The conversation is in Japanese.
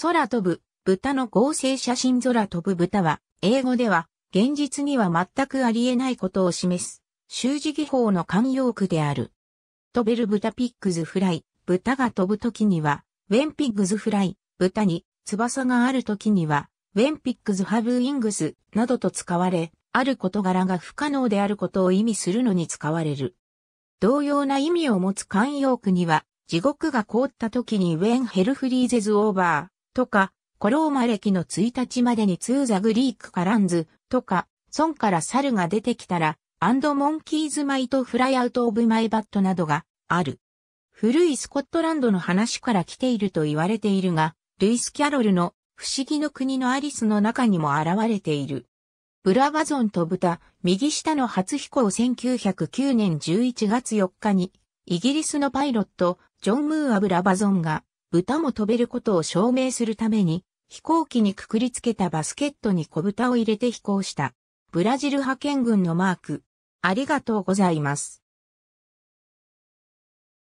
空飛ぶ、豚の合成写真空飛ぶ豚は、英語では、現実には全くありえないことを示す、習字技法の慣用句である。飛べる豚ピッグズフライ、豚が飛ぶ時には、ウェンピッグズフライ、豚に翼がある時には、ウェンピッグズハブウィングスなどと使われ、ある事柄が不可能であることを意味するのに使われる。同様な意味を持つ慣用句には、地獄が凍った時にウェンヘルフリーゼズオーバー。とか、コローマ歴の1日までにツーザグリークカランズとか、孫から猿が出てきたら、アンドモンキーズマイトフライアウトオブマイバットなどがある。古いスコットランドの話から来ていると言われているが、ルイス・キャロルの不思議の国のアリスの中にも現れている。ブラバゾンと豚、右下の初飛行1909年11月4日に、イギリスのパイロット、ジョン・ムーア・ブラバゾンが、豚も飛べることを証明するために、飛行機にくくりつけたバスケットに小豚を入れて飛行した。ブラジル派遣軍のマーク。ありがとうございます。